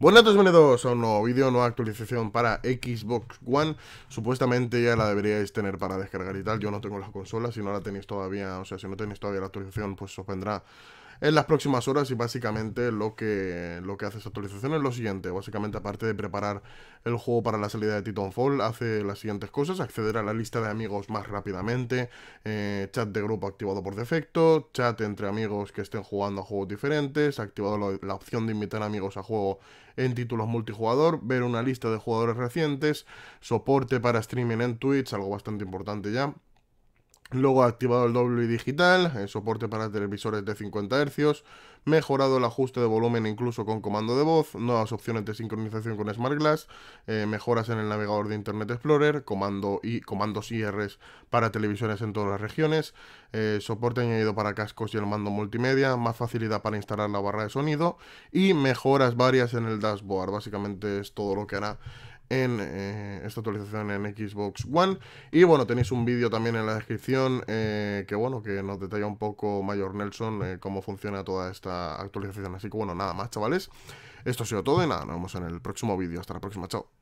Buenas todos, bienvenidos a un nuevo vídeo, nueva actualización para Xbox One Supuestamente ya la deberíais tener para descargar y tal Yo no tengo las consolas, si no la tenéis todavía O sea, si no tenéis todavía la actualización Pues os vendrá en las próximas horas y básicamente lo que, lo que hace esta actualización es lo siguiente. Básicamente, aparte de preparar el juego para la salida de Titanfall, hace las siguientes cosas. Acceder a la lista de amigos más rápidamente, eh, chat de grupo activado por defecto, chat entre amigos que estén jugando a juegos diferentes, activado la, la opción de invitar amigos a juego en títulos multijugador, ver una lista de jugadores recientes, soporte para streaming en Twitch, algo bastante importante ya. Luego ha activado el doble digital, soporte para televisores de 50 Hz, mejorado el ajuste de volumen incluso con comando de voz, nuevas opciones de sincronización con Smart Glass, eh, mejoras en el navegador de Internet Explorer, comando y, comandos IR para televisores en todas las regiones, eh, soporte añadido para cascos y el mando multimedia, más facilidad para instalar la barra de sonido y mejoras varias en el dashboard. Básicamente es todo lo que hará en eh, esta actualización en Xbox One. Y bueno, tenéis un vídeo también en la descripción eh, que bueno, que nos detalla un poco Mayor Nelson eh, cómo funciona toda esta actualización. Así que bueno, nada más, chavales. Esto ha sido todo y nada, nos vemos en el próximo vídeo. Hasta la próxima, chao.